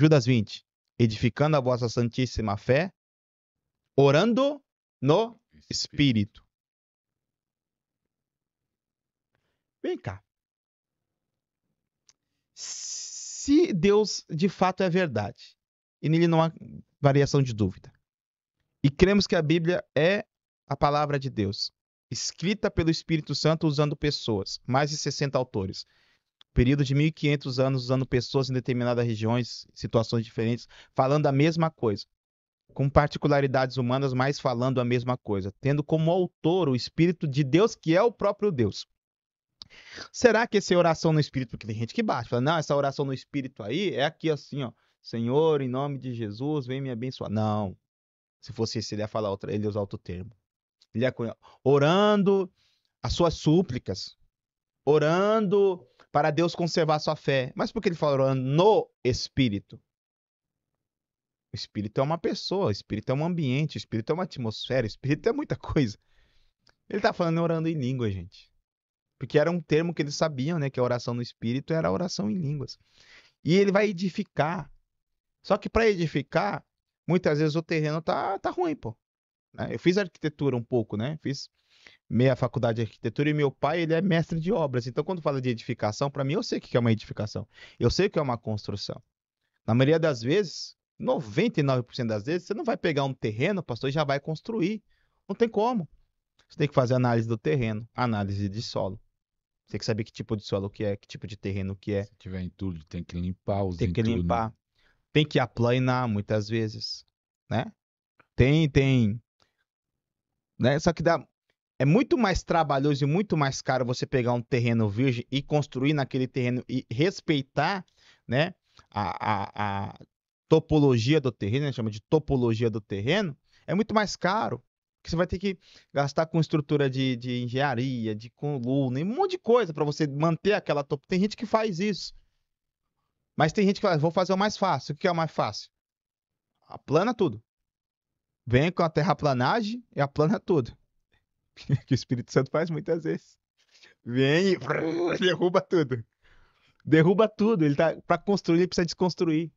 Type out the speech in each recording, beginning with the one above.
Judas 20, edificando a vossa santíssima fé, orando no Espírito. Vem cá. Se Deus de fato é verdade, e nele não há variação de dúvida, e cremos que a Bíblia é a palavra de Deus, escrita pelo Espírito Santo usando pessoas, mais de 60 autores, período de 1500 anos usando pessoas em determinadas regiões, situações diferentes, falando a mesma coisa, com particularidades humanas, mas falando a mesma coisa, tendo como autor o espírito de Deus que é o próprio Deus. Será que essa oração no espírito, porque tem gente que bate, fala, não, essa oração no espírito aí é aqui assim, ó, Senhor, em nome de Jesus, vem me abençoar. Não. Se fosse isso, ele ia falar outra, ele ia usar outro termo. Ele ia orando as suas súplicas, orando para Deus conservar sua fé. Mas por que ele fala orando no Espírito? O Espírito é uma pessoa, o Espírito é um ambiente, o Espírito é uma atmosfera, o Espírito é muita coisa. Ele está falando orando em língua, gente. Porque era um termo que eles sabiam, né? Que a oração no Espírito era a oração em línguas. E ele vai edificar. Só que para edificar, muitas vezes o terreno tá, tá ruim, pô. Né? Eu fiz arquitetura um pouco, né? Fiz meia faculdade de arquitetura e meu pai ele é mestre de obras. Então, quando fala de edificação, para mim eu sei o que é uma edificação. Eu sei o que é uma construção. Na maioria das vezes, 99% das vezes, você não vai pegar um terreno, pastor, e já vai construir. Não tem como. Você tem que fazer análise do terreno, análise de solo. Você tem que saber que tipo de solo que é, que tipo de terreno que é. Se tiver entulho, tem que limpar os Tem que entulho. Né? limpar. Tem que aplanar muitas vezes, né? Tem, tem né? Só que dá é muito mais trabalhoso e muito mais caro você pegar um terreno virgem e construir naquele terreno e respeitar, né, a, a, a topologia do terreno, gente né, chama de topologia do terreno, é muito mais caro. Porque você vai ter que gastar com estrutura de, de engenharia, de coluna, um monte de coisa para você manter aquela top. Tem gente que faz isso. Mas tem gente que fala, vou fazer o mais fácil. O que é o mais fácil? Aplana tudo. Vem com a terraplanagem e aplana tudo. que o Espírito Santo faz muitas vezes. Vem e derruba tudo. Derruba tudo. Ele tá para construir, ele precisa desconstruir.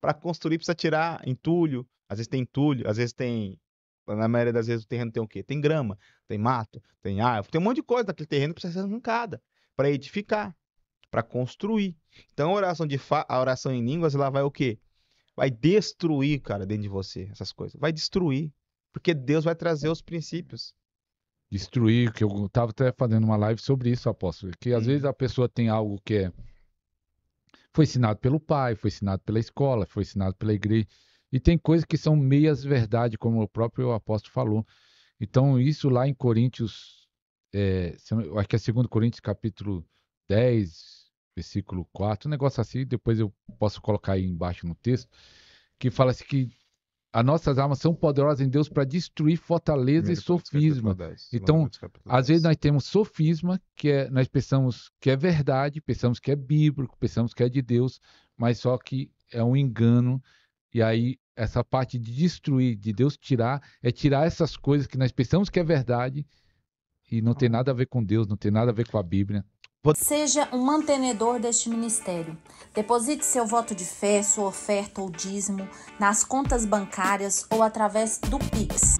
Para construir precisa tirar entulho, às vezes tem entulho, às vezes tem na maioria das vezes o terreno tem o quê? Tem grama, tem mato, tem árvore, tem um monte de coisa daquele terreno que precisa ser arrancada para edificar, para construir. Então a oração de fa... a oração em línguas, ela vai o quê? Vai destruir, cara, dentro de você essas coisas. Vai destruir porque Deus vai trazer os princípios. Destruir, que eu estava até fazendo uma live sobre isso, apóstolo, que às hum. vezes uhum. a pessoa tem algo que é foi ensinado pelo pai, foi ensinado pela escola, foi ensinado pela igreja, e tem coisas que são meias verdade, como o próprio apóstolo falou. Então, isso lá em Coríntios, é, acho que é 2 Coríntios capítulo 10, versículo 4, um negócio assim, depois eu posso colocar aí embaixo no texto, que fala se que as nossas armas são poderosas em Deus para destruir fortaleza Primeiro e sofisma. então, às vezes nós temos sofisma, que é, nós pensamos que é verdade, pensamos que é bíblico, pensamos que é de Deus, mas só que é um engano. E aí, essa parte de destruir, de Deus tirar, é tirar essas coisas que nós pensamos que é verdade e não tem uhum. nada a ver com Deus, não tem nada a ver com a Bíblia. Seja um mantenedor deste ministério. Deposite seu voto de fé, sua oferta ou dízimo nas contas bancárias ou através do Pix.